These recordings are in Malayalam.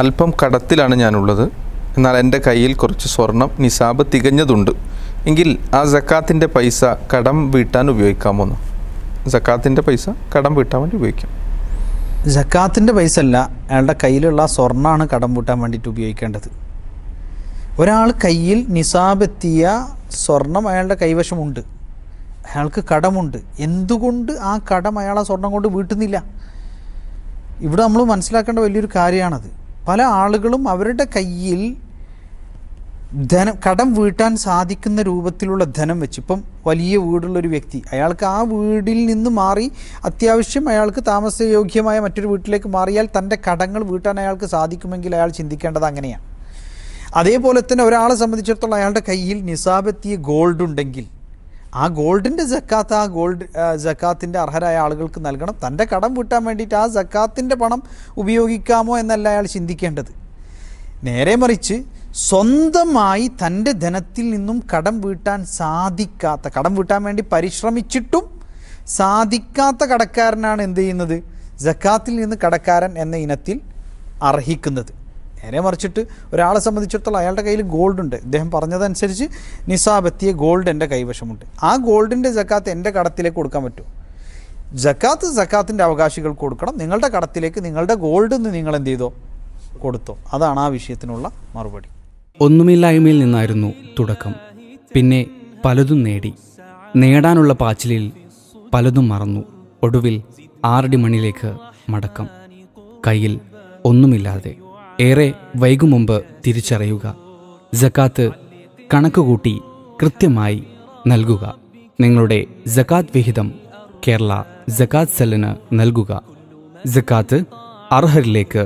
അല്പം കടത്തിലാണ് ഞാനുള്ളത് എന്നാൽ എൻ്റെ കയ്യിൽ കുറച്ച് സ്വർണം നിസാബ് തികഞ്ഞതുണ്ട് എങ്കിൽ ആ ജക്കാത്തിൻ്റെ പൈസ കടം വീട്ടാൻ ഉപയോഗിക്കാമോന്ന് ജക്കാത്തിൻ്റെ പൈസ കടം വീട്ടാൻ വേണ്ടി ഉപയോഗിക്കാം ജക്കാത്തിൻ്റെ പൈസ അല്ല അയാളുടെ കയ്യിലുള്ള സ്വർണ്ണമാണ് കടം വീട്ടാൻ വേണ്ടിയിട്ട് ഉപയോഗിക്കേണ്ടത് ഒരാൾ കയ്യിൽ നിസാബെത്തിയ സ്വർണം അയാളുടെ കൈവശമുണ്ട് അയാൾക്ക് കടമുണ്ട് എന്തുകൊണ്ട് ആ കടം അയാൾ ആ സ്വർണം കൊണ്ട് വീട്ടുന്നില്ല ഇവിടെ നമ്മൾ മനസ്സിലാക്കേണ്ട വലിയൊരു കാര്യമാണത് പല ആളുകളും അവരുടെ കയ്യിൽ ധനം കടം വീട്ടാൻ സാധിക്കുന്ന രൂപത്തിലുള്ള ധനം വെച്ച് ഇപ്പം വലിയ വീടുള്ളൊരു വ്യക്തി അയാൾക്ക് ആ വീടിൽ നിന്ന് മാറി അത്യാവശ്യം അയാൾക്ക് താമസയോഗ്യമായ മറ്റൊരു വീട്ടിലേക്ക് മാറിയാൽ തൻ്റെ കടങ്ങൾ വീട്ടാൻ അയാൾക്ക് സാധിക്കുമെങ്കിൽ അയാൾ ചിന്തിക്കേണ്ടത് അങ്ങനെയാണ് അതേപോലെ തന്നെ ഒരാളെ സംബന്ധിച്ചിടത്തോളം അയാളുടെ കയ്യിൽ നിസാബെത്തിയ ഗോൾഡ് ഉണ്ടെങ്കിൽ ആ ഗോൾഡിൻ്റെ ജക്കാത്ത് ആ ഗോൾഡ് ജക്കാത്തിൻ്റെ അർഹരായ ആളുകൾക്ക് നൽകണം തൻ്റെ കടം വീട്ടാൻ വേണ്ടിയിട്ട് ആ ജക്കാത്തിൻ്റെ പണം ഉപയോഗിക്കാമോ എന്നല്ല അയാൾ ചിന്തിക്കേണ്ടത് നേരെ മറിച്ച് സ്വന്തമായി തൻ്റെ ധനത്തിൽ നിന്നും കടം വീട്ടാൻ സാധിക്കാത്ത കടം വീട്ടാൻ വേണ്ടി പരിശ്രമിച്ചിട്ടും സാധിക്കാത്ത കടക്കാരനാണ് എന്ത് ചെയ്യുന്നത് ജക്കാത്തിൽ നിന്ന് കടക്കാരൻ എന്ന ഇനത്തിൽ അർഹിക്കുന്നത് നേരെ മറിച്ചിട്ട് ഒരാളെ സംബന്ധിച്ചിടത്തോളം അയാളുടെ കയ്യിൽ ഗോൾഡ് ഉണ്ട് ഇദ്ദേഹം പറഞ്ഞതനുസരിച്ച് നിസാബ് എത്തിയ ഗോൾഡ് എൻ്റെ കൈവശമുണ്ട് ആ ഗോൾഡിൻ്റെ ജക്കാത്ത് എൻ്റെ കടത്തിലേക്ക് കൊടുക്കാൻ പറ്റുമോ ജക്കാത്ത് ജക്കാത്തിൻ്റെ അവകാശികൾക്ക് കൊടുക്കണം നിങ്ങളുടെ കടത്തിലേക്ക് നിങ്ങളുടെ ഗോൾഡ് നിന്ന് നിങ്ങൾ എന്ത് ചെയ്തോ കൊടുത്തോ അതാണ് ആ വിഷയത്തിനുള്ള മറുപടി ഒന്നുമില്ലായ്മയിൽ നിന്നായിരുന്നു തുടക്കം പിന്നെ പലതും നേടി നേടാനുള്ള പാച്ചിലിൽ പലതും മറന്നു ഒടുവിൽ ആറടി മണിലേക്ക് മടക്കം കയ്യിൽ ഒന്നുമില്ലാതെ ഏറെ വൈകുമുമ്പ് തിരിച്ചറിയുക ജക്കാത്ത് കണക്കുകൂട്ടി കൃത്യമായി നൽകുക നിങ്ങളുടെ ജക്കാത്ത് വിഹിതം കേരള ജക്കാത്ത് സെല്ലിന് നൽകുക ജക്കാത്ത് അർഹരിലേക്ക്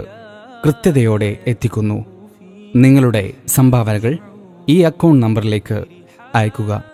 കൃത്യതയോടെ എത്തിക്കുന്നു നിങ്ങളുടെ സംഭാവനകൾ ഈ അക്കൗണ്ട് നമ്പറിലേക്ക് അയക്കുക